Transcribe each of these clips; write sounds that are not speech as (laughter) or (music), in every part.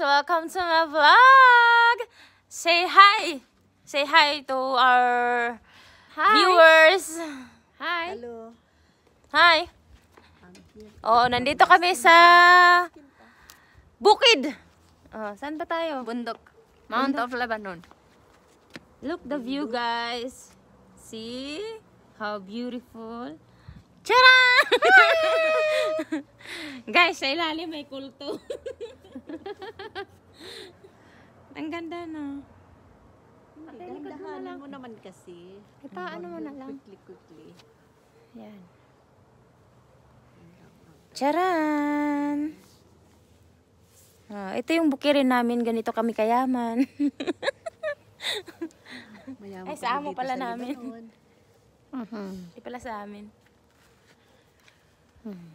Welcome to my vlog! Say hi! Say hi to our hi. viewers! Hi! Hello! Hi! oh, nandito kami sa Bukid! Oh, saan ba tayo? Bundok. Mount of Lebanon. Look the view, guys! See? How beautiful! (laughs) Tara! (laughs) guys, sa ilalim may kulto. (laughs) (laughs) Ang ganda na. Gandahanan mo naman kasi. Kita, ano mo na lang. Quickly, quickly. Yan. Charan! Oh, ito yung bukirin namin. Ganito kami kayaman. (laughs) Mayaman Ay, sa amo pala namin. Uh mm-hmm. -huh. pala sa amin. Hmm.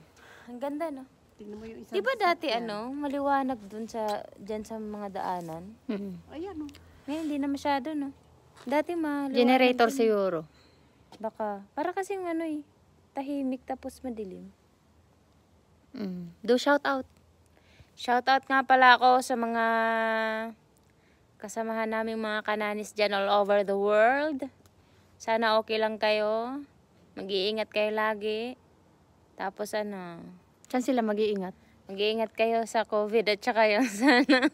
Ang ganda, no? Tingnan mo yung isang... Di dati yan. ano, maliwanag dun sa, diyan sa mga daanan? Mm-hmm. (laughs) Ayan oh. hindi na masyado, no? Dati maliwanag. Generator dun. siguro. Baka. Para kasing ano eh, tahimik tapos madilim. Mm. Do shout out. Shout out nga pala ako sa mga kasamahan naming mga kananis dyan all over the world. Sana okay lang kayo. Mag-iingat kayo lagi. Tapos ano, Saan sila mag-iingat? Mag-iingat kayo sa COVID at saka yung sana. Ano.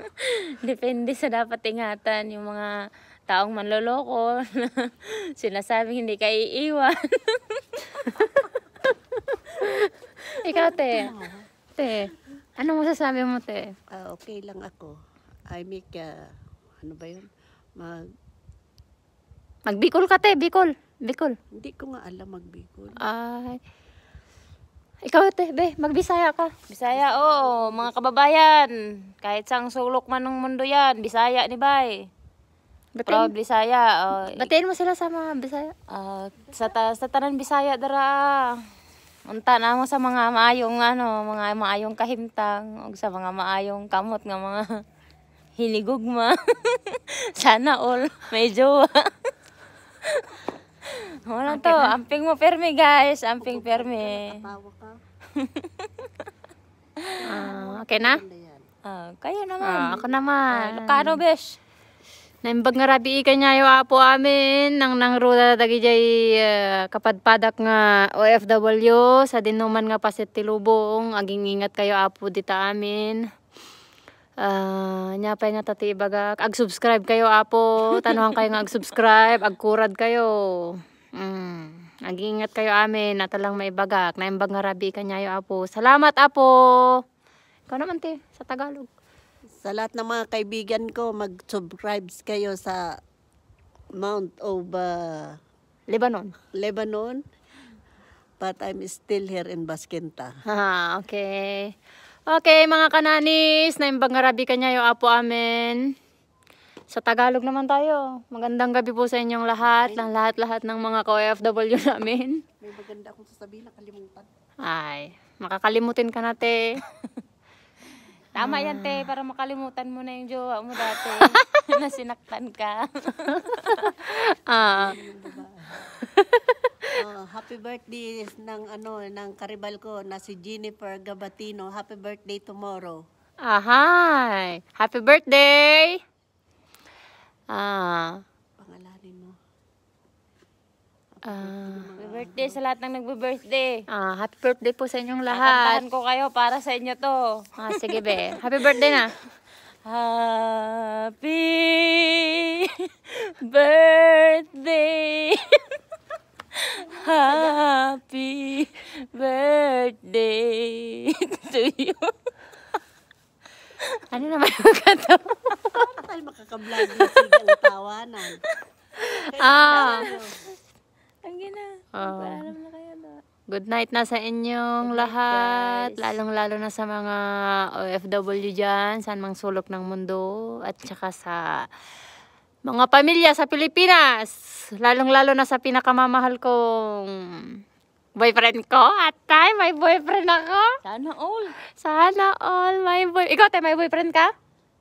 (laughs) Depende sa dapat ingatan yung mga taong manloloko. (laughs) Sinasabing hindi ka iiwan. (laughs) Ikaw, te. Te, ano masasabi mo, te? Uh, okay lang ako. I make, uh, ano ba yun? Mag... Magbikol ka, te. Bikol. Bikol. Hindi ko nga alam magbikol. Ay. Uh, ikaw, te, be, magbisaya ka. Bisaya, oo, mga kababayan. Kahit sang sulok man ng mundo yan, Bisaya ni Bay. Proud Batiin, Bisaya. Oh, batiin mo sila sa mga Bisaya. ah, sa, ta- sa tanan Bisaya dara. Unta na mo sa mga maayong ano, mga maayong kahimtang ug sa mga maayong kamot nga mga (laughs) hiligugma. (laughs) Sana all may jowa. (laughs) (laughs) Wala to. Amping mo permi guys. Amping permi. uh, (laughs) okay na? Uh, kayo naman. Uh, ako naman. Uh, Kano besh? Naimbag nga rabi ikan niya yung apo amin nang nang ruda dagi jay uh, kapadpadak nga OFW sa dinuman nga pasit tilubong aging ingat kayo apo dita amin. Uh, nyapay nga tati ibaga ag subscribe kayo apo tanuhan kayo nga ag subscribe ag kurad kayo mm. ag ingat kayo amin natalang maibagak naimbag nga rabi kanyayo apo salamat apo ikaw naman te sa Tagalog sa lahat ng mga kaibigan ko mag subscribe kayo sa Mount of uh, Lebanon Lebanon but I'm still here in Baskinta (laughs) ah, okay Okay, mga kananis, naimbang ngarabi kanya yung apo amin. Sa Tagalog naman tayo. Magandang gabi po sa inyong lahat, ng lahat-lahat ng mga ka-OFW (laughs) namin. May maganda akong sasabihin, nakalimutan. Ay, makakalimutin ka na, te. (laughs) Tama ah. yan, te, ah. para makalimutan mo na yung jowa mo dati (laughs) na sinaktan ka. ah happy birthday ng ano ng karibal ko na si Jennifer Gabatino. Happy birthday tomorrow. Ah, hi. Happy birthday. Ah. Pangalanin mo. Ah. Happy ah. birthday sa lahat ng nagbe-birthday. Ah, happy birthday po sa inyong lahat. Kantahan ko kayo para sa inyo to. Ah, sige be. Happy birthday na. (laughs) Happy birthday. Ano naman yung (laughs) kanta mo? Paano tayo makakablog (laughs) ah. na sigal tawanan? Ah. Ang gina. Oh. Paalam na kayo na. Good night na sa inyong Good lahat. Lalong-lalo na sa mga OFW dyan, saan mang sulok ng mundo, at saka sa mga pamilya sa Pilipinas. Lalong-lalo na sa pinakamamahal kong boyfriend ko? Atay, may boyfriend ako? Sana all. Sana all, may boy. Ikaw, tay, may boyfriend ka?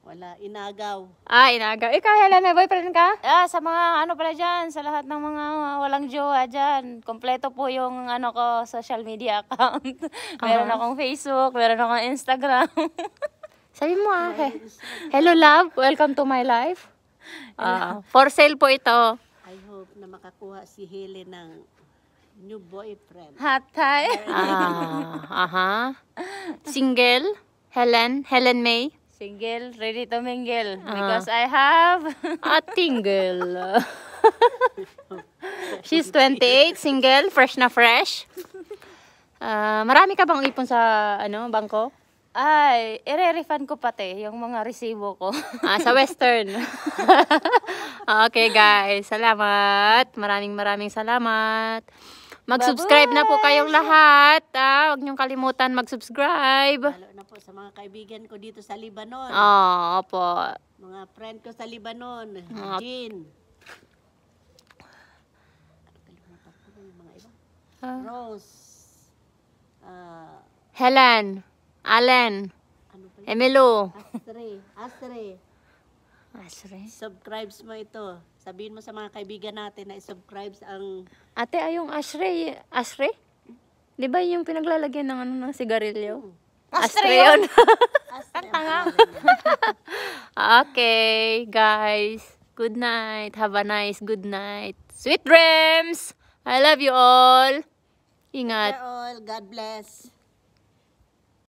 Wala, inagaw. Ah, inagaw. Ikaw, Helen, may boyfriend ka? Ah, sa mga ano pala dyan, sa lahat ng mga walang jowa dyan, kompleto po yung ano ko, social media account. (laughs) meron uh-huh. akong Facebook, meron akong Instagram. (laughs) Sabi mo ah, he- hello love, welcome to my life. Uh, for sale po ito. I hope na makakuha si Helen ng New boyfriend. Hatay? Ah, uh Single? Helen? Helen May? Single, ready to mingle. Uh ah. -huh. Because I have... a tingle. (laughs) She's 28, single, fresh na fresh. Uh, marami ka bang ipon sa ano bangko? Ay, ire-refund ko pati yung mga resibo ko. (laughs) ah, sa Western. (laughs) okay guys, salamat. Maraming maraming salamat. Mag-subscribe na po kayong lahat. Ah, huwag niyong kalimutan mag-subscribe. Lalo na po sa mga kaibigan ko dito sa Lebanon. Oo oh, po. Mga friend ko sa Libanon. Oh. Jean. Uh, Rose. Uh, Helen. Allen. Ano Emilio. Astre. Astre. Bukas rin. Subscribes mo ito. Sabihin mo sa mga kaibigan natin na i subscribes ang... Ate, ay yung ashray. Di ba yung pinaglalagyan ng ano ng sigarilyo? Hmm. Ashray yun. (laughs) okay, guys. Good night. Have a nice good night. Sweet dreams! I love you all. Ingat. All. God bless.